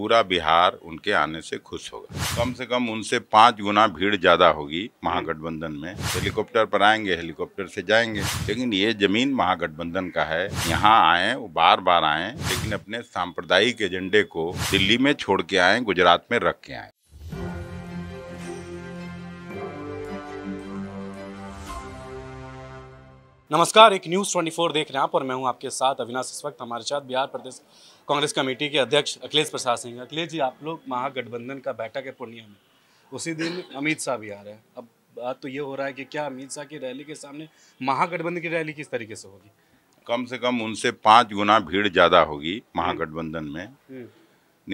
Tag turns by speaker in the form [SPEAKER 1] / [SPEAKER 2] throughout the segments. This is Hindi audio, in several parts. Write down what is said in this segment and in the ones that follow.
[SPEAKER 1] पूरा बिहार उनके आने से खुश होगा कम से कम उनसे पांच गुना भीड़ ज़्यादा होगी महागठबंधन में हेलीकॉप्टर पर आएंगे हेलीकॉप्टर से जाएंगे लेकिन ये जमीन महागठबंधन का है यहाँ आए वो बार बार आए लेकिन अपने सांप्रदायिक एजेंडे को दिल्ली में छोड़ के आए गुजरात में रख के आए नमस्कार एक न्यूज़ 24 देख
[SPEAKER 2] रहे हैं आप और मैं हूं आपके साथ अविनाश इस वक्त हमारे साथ बिहार प्रदेश कांग्रेस कमेटी के अध्यक्ष अखिलेश प्रसाद सिंह अखिलेश जी आप लोग महागठबंधन का बैठक है पूर्णिया में उसी दिन अमित शाह भी आ रहे हैं अब बात तो ये हो रहा है कि क्या अमित शाह की रैली के सामने महागठबंधन की रैली किस तरीके से होगी
[SPEAKER 1] कम से कम उनसे पाँच गुना भीड़ ज़्यादा होगी महागठबंधन में हम्म।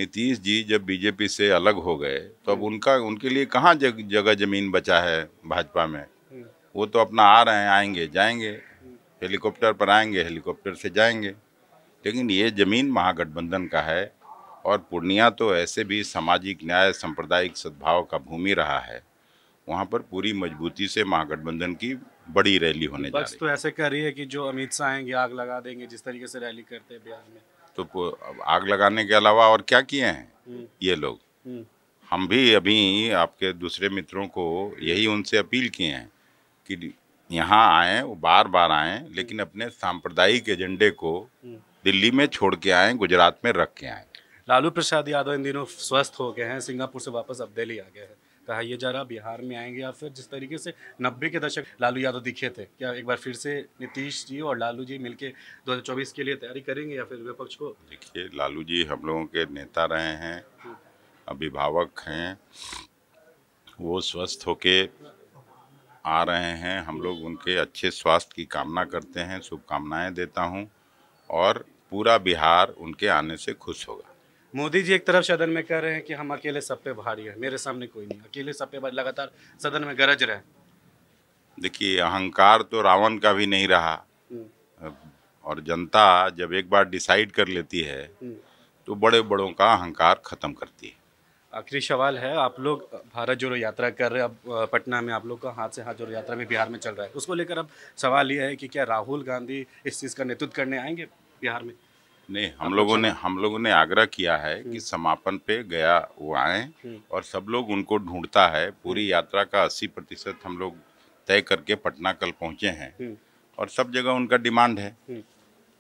[SPEAKER 1] नीतीश जी जब बीजेपी से अलग हो गए तो अब हम्म। उनका उनके लिए कहाँ जगह जमीन बचा है भाजपा में वो तो अपना आ रहे हैं आएंगे जाएंगे हेलीकॉप्टर पर आएंगे हेलीकॉप्टर से जाएंगे लेकिन ये ज़मीन महागठबंधन का है और पूर्णिया तो ऐसे भी सामाजिक न्याय सांप्रदायिक सद्भाव का भूमि रहा है वहाँ पर पूरी मजबूती से महागठबंधन की बड़ी रैली होने जा
[SPEAKER 2] रही तो है तो ऐसे कह रही है कि जो अमित शाह आएंगे आग लगा देंगे जिस तरीके से रैली करते हैं बिहार में
[SPEAKER 1] तो आग लगाने के अलावा और क्या किए हैं हम्म। ये लोग हम्म। हम भी अभी आपके दूसरे मित्रों को यही उनसे अपील किए हैं कि यहाँ आए वो बार बार आए लेकिन अपने सांप्रदायिक एजेंडे को हम्म। दिल्ली में छोड़ के आए गुजरात में रख
[SPEAKER 2] के आए लालू प्रसाद यादव इन दिनों स्वस्थ हो गए हैं सिंगापुर से वापस अब दिल्ली आ गए हैं कहा ये जा रहा बिहार में आएंगे या फिर जिस तरीके से नब्बे के दशक लालू यादव दिखे थे क्या एक बार फिर से नीतीश जी और लालू जी मिलके 2024 के लिए तैयारी करेंगे या फिर विपक्ष को
[SPEAKER 1] देखिए लालू जी हम लोगों के नेता रहे हैं हम्म। अभिभावक हैं वो स्वस्थ होके आ रहे हैं हम लोग उनके अच्छे स्वास्थ्य की कामना करते हैं शुभकामनाएं देता हूं और पूरा बिहार उनके आने से खुश होगा मोदी जी एक
[SPEAKER 2] तरफ सदन में कह रहे हैं कि हम अकेले सब पे भारी है मेरे सामने कोई नहीं अकेले सब पे भारी लगातार सदन में गरज रहे
[SPEAKER 1] देखिए अहंकार तो रावण का भी नहीं रहा हम्म। और जनता जब एक बार डिसाइड कर लेती है हम्म। तो बड़े बड़ों का अहंकार खत्म करती है
[SPEAKER 2] आखिरी सवाल है आप लोग भारत जोड़ो यात्रा कर रहे हैं अब पटना में आप लोग का हाथ से हाथ जोड़ो यात्रा भी बिहार में चल रहा है उसको लेकर अब सवाल ये है कि क्या राहुल गांधी इस चीज़ का नेतृत्व करने आएंगे बिहार में
[SPEAKER 1] नहीं हम लोगों ने हम लोगों ने आग्रह किया है हम्म। कि समापन पे गया वो आए हम्म। और सब लोग उनको ढूंढता है पूरी हम्म। यात्रा का अस्सी प्रतिशत हम लोग तय करके पटना कल पहुँचे हैं और सब जगह उनका डिमांड है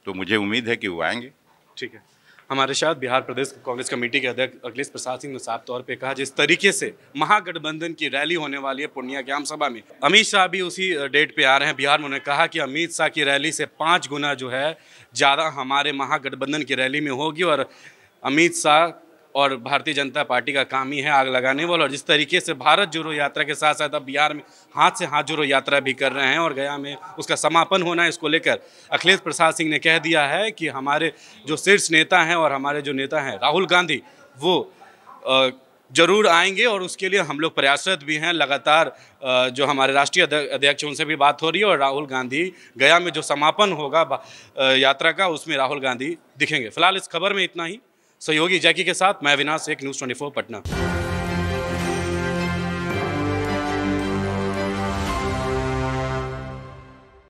[SPEAKER 1] तो मुझे उम्मीद है कि वो आएंगे
[SPEAKER 2] ठीक है हमारे साथ बिहार प्रदेश कांग्रेस कमेटी के अध्यक्ष अखिलेश प्रसाद सिंह ने साफ तौर पे कहा जिस तरीके से महागठबंधन की रैली होने वाली है पूर्णिया ग्राम सभा में अमित शाह भी उसी डेट पे आ रहे हैं बिहार में उन्होंने कहा कि अमित शाह की रैली से पाँच गुना जो है ज़्यादा हमारे महागठबंधन की रैली में होगी और अमित शाह और भारतीय जनता पार्टी का काम ही है आग लगाने वाला और जिस तरीके से भारत जोड़ो यात्रा के साथ साथ अब बिहार में हाथ से हाथ जोड़ो यात्रा भी कर रहे हैं और गया में उसका समापन होना है इसको लेकर अखिलेश प्रसाद सिंह ने कह दिया है कि हमारे जो शीर्ष नेता हैं और हमारे जो नेता हैं राहुल गांधी वो जरूर आएंगे और उसके लिए हम लोग प्रयासरत भी हैं लगातार जो हमारे राष्ट्रीय अध्यक्ष उनसे भी बात हो रही है और राहुल गांधी गया में जो समापन होगा यात्रा का उसमें राहुल गांधी दिखेंगे फिलहाल इस खबर में इतना ही सहयोगी जैकी के साथ मैं अविनाश एक न्यूज़ ट्वेंटी पटना